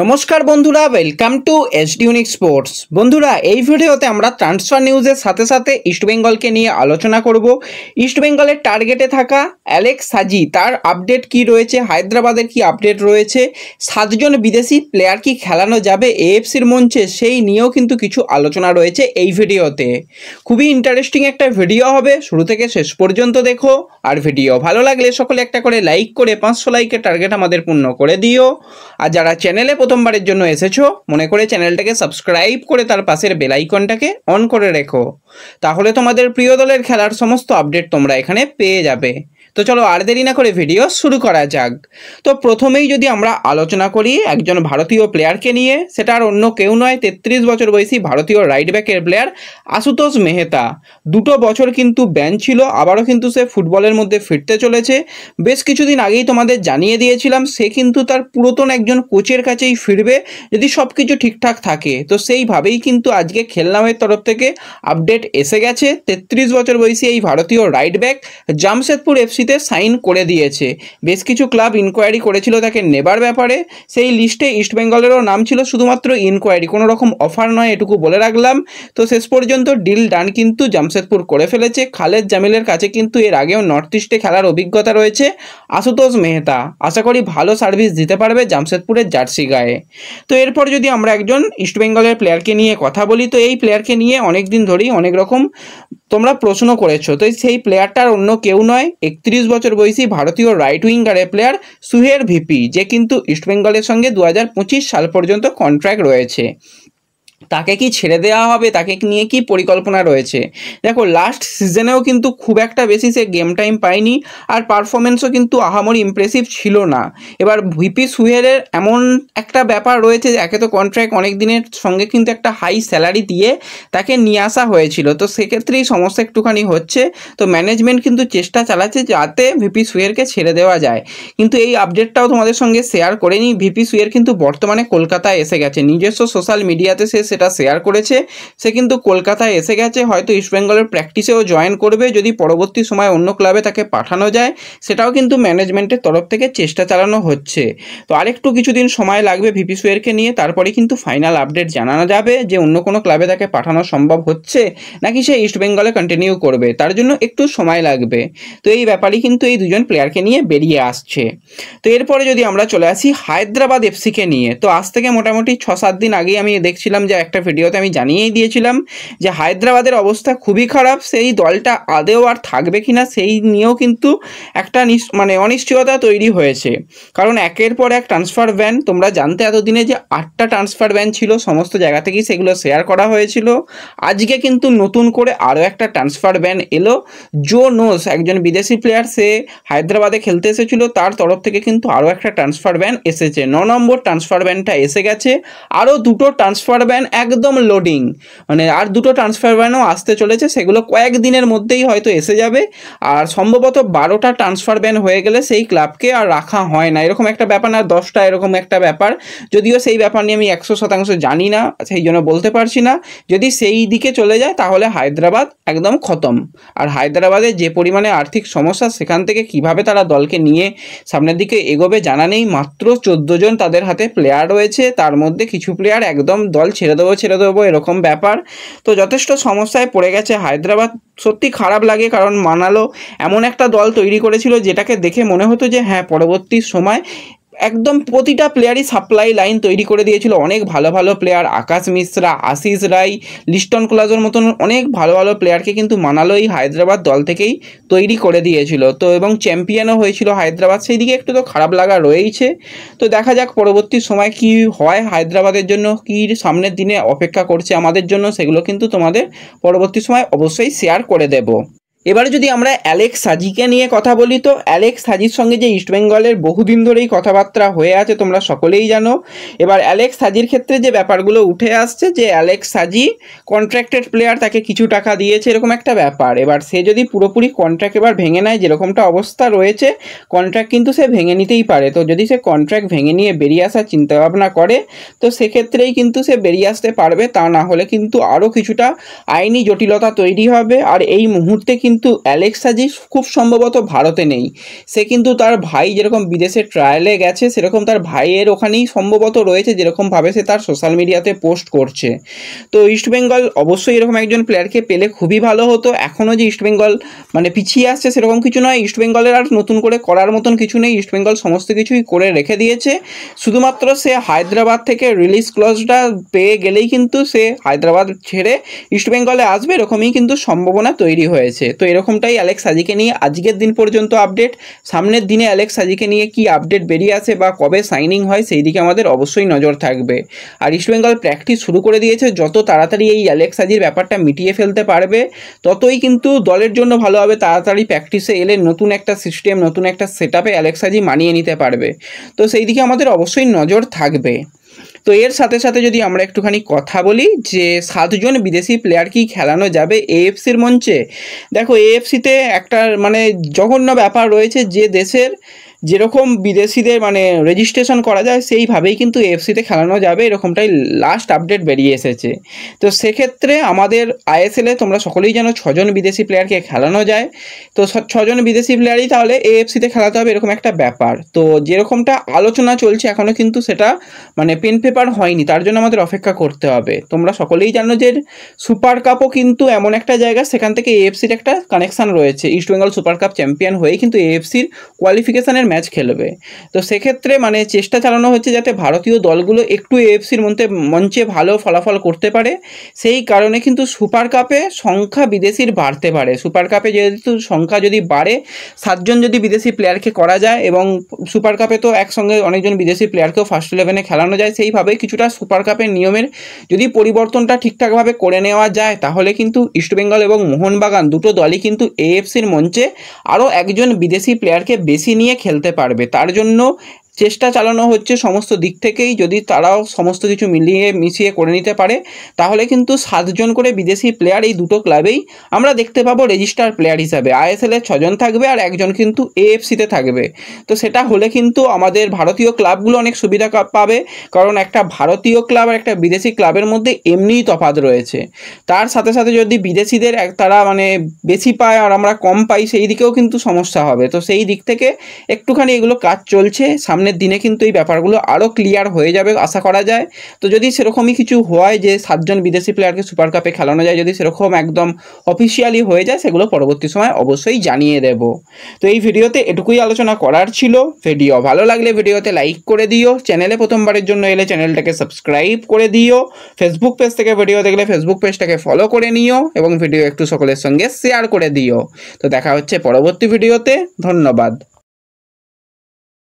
নমস্কার বন্ধুরা welcome to S unique sports বন্ধুরা এই ভিডিওতে আমরা ট্রান্সফার নিউজের সাথে সাথে ইস্টবেঙ্গলকে নিয়ে আলোচনা করব ইস্টবেঙ্গলের টার্গেটে থাকা অ্যালেক্স সাজি তার আপডেট কি রয়েছে হায়দ্রাবাদের কি আপডেট রয়েছে সাতজন বিদেশি প্লেয়ার কি খেলানো যাবে এএফসির মঞ্চে সেই নিয়েও কিন্তু কিছু আলোচনা রয়েছে এই ভিডিওতে খুবই ইন্টারেস্টিং একটা ভিডিও হবে শুরু থেকে শেষ পর্যন্ত দেখো আর ভিডিও ভালো লাগলে সকলে একটা করে লাইক করে পাঁচশো লাইকের টার্গেট আমাদের পূর্ণ করে দিও আর যারা চ্যানেলে প্রথমবারের জন্য এসেছো মনে করে চ্যানেলটাকে সাবস্ক্রাইব করে তার পাশের বেলাইকনটাকে অন করে রেখো তাহলে তোমাদের প্রিয় দলের খেলার সমস্ত আপডেট তোমরা এখানে পেয়ে যাবে তো চলো আর দেরি না করে ভিডিও শুরু করা যাক তো প্রথমেই যদি আমরা আলোচনা করি একজন ভারতীয় প্লেয়ারকে নিয়ে সেটা আর অন্য কেউ নয় তেত্রিশ বছর বয়সী ভারতীয় রাইট ব্যাকের প্লেয়ার আশুতোষ মেহতা দুটো বছর কিন্তু ব্যান ছিল আবারও কিন্তু সে ফুটবলের মধ্যে ফিরতে চলেছে বেশ কিছুদিন আগেই তোমাদের জানিয়ে দিয়েছিলাম সে কিন্তু তার পুরাতন একজন কোচের কাছেই ফিরবে যদি সব কিছু ঠিকঠাক থাকে তো সেইভাবেই কিন্তু আজকে খেলনামের তরফ থেকে আপডেট এসে গেছে তেত্রিশ বছর বয়সী এই ভারতীয় রাইট ব্যাক জামশেদপুর এফসি এনওসিতে সাইন করে দিয়েছে বেশ কিছু ক্লাব ইনকোয়ারি করেছিল তাকে নেবার ব্যাপারে সেই লিস্টে ইস্টবেঙ্গলেরও নাম ছিল শুধুমাত্র ইনকোয়ারি কোনো রকম অফার নয় এটুকু বলে রাখলাম তো শেষ পর্যন্ত ডিল ডান কিন্তু জামশেদপুর করে ফেলেছে খালেদ জামিলের কাছে কিন্তু এর আগেও নর্থ ইস্টে খেলার অভিজ্ঞতা রয়েছে আশুতোষ মেহতা আশা করি ভালো সার্ভিস দিতে পারবে জামশেদপুরের জার্সি গায়ে তো এরপর যদি আমরা একজন ইস্টবেঙ্গলের প্লেয়ারকে নিয়ে কথা বলি তো এই প্লেয়ারকে নিয়ে অনেক দিন ধরেই অনেক রকম তোমরা প্রশ্ন করেছো তো সেই প্লেয়ারটার অন্য কেউ নয় একত্রিশ একত্রিশ বছর বয়সী ভারতীয় রাইট উইঙ্গারের প্লেয়ার সুহের ভিপি যে কিন্তু ইস্টবেঙ্গলের সঙ্গে দু সাল পর্যন্ত কন্ট্রাক্ট রয়েছে তাকে কি ছেড়ে দেওয়া হবে তাকে নিয়ে কি পরিকল্পনা রয়েছে দেখো লাস্ট সিজনেও কিন্তু খুব একটা বেশি সে গেম টাইম পায়নি আর পারফরমেন্সও কিন্তু আহামরি ইমপ্রেসিভ ছিল না এবার ভিপি সুহেলের এমন একটা ব্যাপার রয়েছে একে তো কন্ট্রাক্ট অনেক দিনের সঙ্গে কিন্তু একটা হাই স্যালারি দিয়ে তাকে নিয়ে আসা হয়েছিল তো সেক্ষেত্রেই সমস্যা একটুখানি হচ্ছে তো ম্যানেজমেন্ট কিন্তু চেষ্টা চালাচ্ছে যাতে ভিপি সুয়েরকে ছেড়ে দেওয়া যায় কিন্তু এই আপডেটটাও তোমাদের সঙ্গে শেয়ার করে নিই ভিপি সুয়ের কিন্তু বর্তমানে কলকাতায় এসে গেছে নিজস্ব সোশ্যাল মিডিয়াতে সে সেটা শেয়ার করেছে সে কিন্তু কলকাতায় এসে গেছে হয়তো ইস্টবেঙ্গলের প্র্যাকটিসেও জয়েন করবে যদি পরবর্তী সময় অন্য ক্লাবে তাকে পাঠানো যায় সেটাও কিন্তু ম্যানেজমেন্টের তরফ থেকে চেষ্টা চালানো হচ্ছে তো আরেকটু কিছুদিন সময় লাগবে ভিপি সুয়েরকে নিয়ে তারপরে কিন্তু ফাইনাল আপডেট জানানো যাবে যে অন্য কোনো ক্লাবে তাকে পাঠানো সম্ভব হচ্ছে নাকি সে ইস্টবেঙ্গলে কন্টিনিউ করবে তার জন্য একটু সময় লাগবে তো এই ব্যাপারে কিন্তু এই দুজন প্লেয়ারকে নিয়ে বেরিয়ে আসছে তো এরপরে যদি আমরা চলে আসি হায়দ্রাবাদ এফসিকে নিয়ে তো আজ থেকে মোটামুটি ছ সাত দিন আগেই আমি দেখছিলাম যে একটা ভিডিওতে আমি জানিয়েই দিয়েছিলাম যে হায়দ্রাবাদের অবস্থা খুবই খারাপ সেই দলটা আদেও আর থাকবে কি না সেই নিয়েও কিন্তু একটা মানে অনিশ্চয়তা তৈরি হয়েছে কারণ একের পর এক ট্রান্সফার ব্যান তোমরা জানতে এতদিনে যে আটটা ট্রান্সফার ব্যান ছিল সমস্ত জায়গা থেকেই সেগুলো শেয়ার করা হয়েছিল আজকে কিন্তু নতুন করে আরও একটা ট্রান্সফার ব্যান এলো জো নোস একজন বিদেশি প্লেয়ার সে হায়দ্রাবাদে খেলতে এসেছিল তার তরফ থেকে কিন্তু আরও একটা ট্রান্সফার ব্যান এসেছে ন নম্বর ট্রান্সফার ব্যানটা এসে গেছে আরও দুটো ট্রান্সফার ব্যান একদম লোডিং মানে আর দুটো ট্রান্সফার ব্যানও আসতে চলেছে সেগুলো কয়েক দিনের মধ্যেই হয়তো এসে যাবে আর সম্ভবত বারোটা ট্রান্সফার ব্যান হয়ে গেলে সেই ক্লাবকে আর রাখা হয় না এরকম একটা ব্যাপার না দশটা এরকম একটা ব্যাপার যদিও সেই ব্যাপার নিয়ে আমি একশো শতাংশ জানি না সেই জন্য বলতে পারছি না যদি সেই দিকে চলে যায় তাহলে হায়দ্রাবাদ একদম খতম আর হায়দ্রাবাদে যে পরিমাণে আর্থিক সমস্যা সেখান থেকে কিভাবে তারা দলকে নিয়ে সামনের দিকে এগোবে জানা নেই মাত্র চোদ্দো জন তাদের হাতে প্লেয়ার রয়েছে তার মধ্যে কিছু প্লেয়ার একদম দল ছেড়ে ছেড়ে দেবো ছেড়ে দেবো এরকম ব্যাপার তো যথেষ্ট সমস্যায় পড়ে গেছে হায়দ্রাবাদ সত্যি খারাপ লাগে কারণ মানালো এমন একটা দল তৈরি করেছিল যেটাকে দেখে মনে হতো যে হ্যাঁ পরবর্তী সময় একদম প্রতিটা প্লেয়ারই সাপ্লাই লাইন তৈরি করে দিয়েছিল অনেক ভালো ভালো প্লেয়ার আকাশ মিশ্রা আশিস রায় লিস্টন ক্লাজের মতন অনেক ভালো ভালো প্লেয়ারকে কিন্তু মানালোই হায়দ্রাবাদ দল থেকেই তৈরি করে দিয়েছিল তো এবং চ্যাম্পিয়নও হয়েছিল হায়দ্রাবাদ সেই দিকে একটু তো খারাপ লাগা রয়েইছে তো দেখা যাক পরবর্তী সময় কি হয় হায়দ্রাবাদের জন্য কি সামনের দিনে অপেক্ষা করছে আমাদের জন্য সেগুলো কিন্তু তোমাদের পরবর্তী সময় অবশ্যই শেয়ার করে দেব এবারে যদি আমরা অ্যালেক্স সাজিকে নিয়ে কথা বলি তো অ্যালেক্স সাজির সঙ্গে যে ইস্টবেঙ্গলের বহুদিন ধরেই কথাবার্তা হয়ে আছে তোমরা সকলেই জানো এবার অ্যালেক্স সাজির ক্ষেত্রে যে ব্যাপারগুলো উঠে আসছে যে অ্যালেক্স সাজি কন্ট্রাক্টেড প্লেয়ার তাকে কিছু টাকা দিয়েছে এরকম একটা ব্যাপার এবার সে যদি পুরোপুরি কন্ট্রাক্ট এবার ভেঙে নেয় যেরকমটা অবস্থা রয়েছে কন্ট্রাক্ট কিন্তু সে ভেঙে নিতেই পারে তো যদি সে কন্ট্রাক্ট ভেঙে নিয়ে বেরিয়ে আসার চিন্তাভাবনা করে তো সেক্ষেত্রেই কিন্তু সে বেরিয়ে আসতে পারবে তা না হলে কিন্তু আরও কিছুটা আইনি জটিলতা তৈরি হবে আর এই মুহূর্তে কিন্তু কিন্তু অ্যালেক্সাজি খুব সম্ভবত ভারতে নেই সে কিন্তু তার ভাই যেরকম বিদেশে ট্রায়ালে গেছে সেরকম তার ভাইয়ের ওখানেই সম্ভবত রয়েছে যেরকমভাবে সে তার সোশ্যাল মিডিয়াতে পোস্ট করছে তো ইস্টবেঙ্গল অবশ্যই এরকম একজন প্লেয়ারকে পেলে খুবই ভালো হতো এখনও যে ইস্টবেঙ্গল মানে পিছিয়ে আসছে সেরকম কিছু নয় ইস্টবেঙ্গলের আর নতুন করে করার মতন কিছু নেই ইস্টবেঙ্গল সমস্ত কিছুই করে রেখে দিয়েছে শুধুমাত্র সে হায়দ্রাবাদ থেকে রিলিজ ক্লজটা পেয়ে গেলেই কিন্তু সে হায়দ্রাবাদ ছেড়ে ইস্টবেঙ্গলে আসবে এরকমই কিন্তু সম্ভাবনা তৈরি হয়েছে তো এরকমটাই অ্যালেক্স সাজিকে নিয়ে আজকের দিন পর্যন্ত আপডেট সামনের দিনে অ্যালেক্স সাজিকে নিয়ে কি আপডেট বেরিয়ে আসে বা কবে সাইনিং হয় সেই দিকে আমাদের অবশ্যই নজর থাকবে আর ইস্টবেঙ্গল প্র্যাকটিস শুরু করে দিয়েছে যত তাড়াতাড়ি এই অ্যালেক্স সাজির ব্যাপারটা মিটিয়ে ফেলতে পারবে ততই কিন্তু দলের জন্য ভালো হবে তাড়াতাড়ি প্র্যাকটিসে এলে নতুন একটা সিস্টেম নতুন একটা সেট আপে অ্যালেক্স সাজি মানিয়ে নিতে পারবে তো সেই দিকে আমাদের অবশ্যই নজর থাকবে তো এর সাথে সাথে যদি আমরা একটুখানি কথা বলি যে সাতজন বিদেশি প্লেয়ার কি খেলানো যাবে এএফসির মঞ্চে দেখো এএফসিতে একটা মানে জঘন্য ব্যাপার রয়েছে যে দেশের যেরকম বিদেশিদের মানে রেজিস্ট্রেশন করা যায় সেইভাবেই কিন্তু এফসিতে খেলানো যাবে এরকমটাই লাস্ট আপডেট বেরিয়ে এসেছে তো সেক্ষেত্রে আমাদের আইএসএলে তোমরা সকলেই জানো ছজন বিদেশি প্লেয়ারকে খেলানো যায় তো ছজন বিদেশি প্লেয়ারই তাহলে এএফসিতে খেলাতে হবে এরকম একটা ব্যাপার তো যেরকমটা আলোচনা চলছে এখনও কিন্তু সেটা মানে পেন পেপার হয়নি তার জন্য আমাদের অপেক্ষা করতে হবে তোমরা সকলেই জানো যে সুপার কাপও কিন্তু এমন একটা জায়গা সেখান থেকে এএফসির একটা কানেকশান রয়েছে ইস্টবেঙ্গল সুপার কাপ চ্যাম্পিয়ন হয়েই কিন্তু এএফসির কোয়ালিফিকেশানের ম্যাচ খেলবে তো সেক্ষেত্রে মানে চেষ্টা চালানো হচ্ছে যাতে ভারতীয় দলগুলো একটু এএফসির মধ্যে মঞ্চে ভালো ফলাফল করতে পারে সেই কারণে কিন্তু সুপার কাপে সংখ্যা বিদেশির বাড়তে পারে সুপার কাপে যেহেতু সংখ্যা যদি বাড়ে সাতজন যদি বিদেশি প্লেয়ারকে করা যায় এবং সুপার কাপে তো একসঙ্গে অনেকজন বিদেশি প্লেয়ারকেও ফার্স্ট ইলেভেনে খেলানো যায় সেইভাবে কিছুটা সুপার কাপের নিয়মের যদি পরিবর্তনটা ঠিকঠাকভাবে করে নেওয়া যায় তাহলে কিন্তু ইস্টবেঙ্গল এবং মোহনবাগান দুটো দলই কিন্তু এএফসির মঞ্চে আরও একজন বিদেশি প্লেয়ারকে বেশি নিয়ে খেলতে জানতে পারবে তার জন্য চেষ্টা চালানো হচ্ছে সমস্ত দিক থেকেই যদি তারাও সমস্ত কিছু মিলিয়ে মিশিয়ে করে নিতে পারে তাহলে কিন্তু সাতজন করে বিদেশি প্লেয়ার এই দুটো ক্লাবেই আমরা দেখতে পাবো রেজিস্টার প্লেয়ার হিসাবে এ ছজন থাকবে আর একজন কিন্তু এএফসিতে থাকবে তো সেটা হলে কিন্তু আমাদের ভারতীয় ক্লাবগুলো অনেক সুবিধা পাবে কারণ একটা ভারতীয় ক্লাব আর একটা বিদেশি ক্লাবের মধ্যে এমনিই তফাত রয়েছে তার সাথে সাথে যদি বিদেশিদের তারা মানে বেশি পায় আর আমরা কম পাই সেই দিকেও কিন্তু সমস্যা হবে তো সেই দিক থেকে একটুখানি এগুলো কাজ চলছে সামনে সামনের দিনে কিন্তু এই ব্যাপারগুলো আরও ক্লিয়ার হয়ে যাবে আশা করা যায় তো যদি সেরকমই কিছু হয় যে সাতজন বিদেশি প্লেয়ারকে সুপার কাপে খেলানো যায় যদি সেরকম একদম অফিসিয়ালি হয়ে যায় সেগুলো পরবর্তী সময় অবশ্যই জানিয়ে দেব তো এই ভিডিওতে এটুকুই আলোচনা করার ছিল ভিডিও ভালো লাগলে ভিডিওতে লাইক করে দিও চ্যানেলে প্রথমবারের জন্য এলে চ্যানেলটাকে সাবস্ক্রাইব করে দিও ফেসবুক পেজ থেকে ভিডিও দেখলে ফেসবুক পেজটাকে ফলো করে নিও এবং ভিডিও একটু সকলের সঙ্গে শেয়ার করে দিও তো দেখা হচ্ছে পরবর্তী ভিডিওতে ধন্যবাদ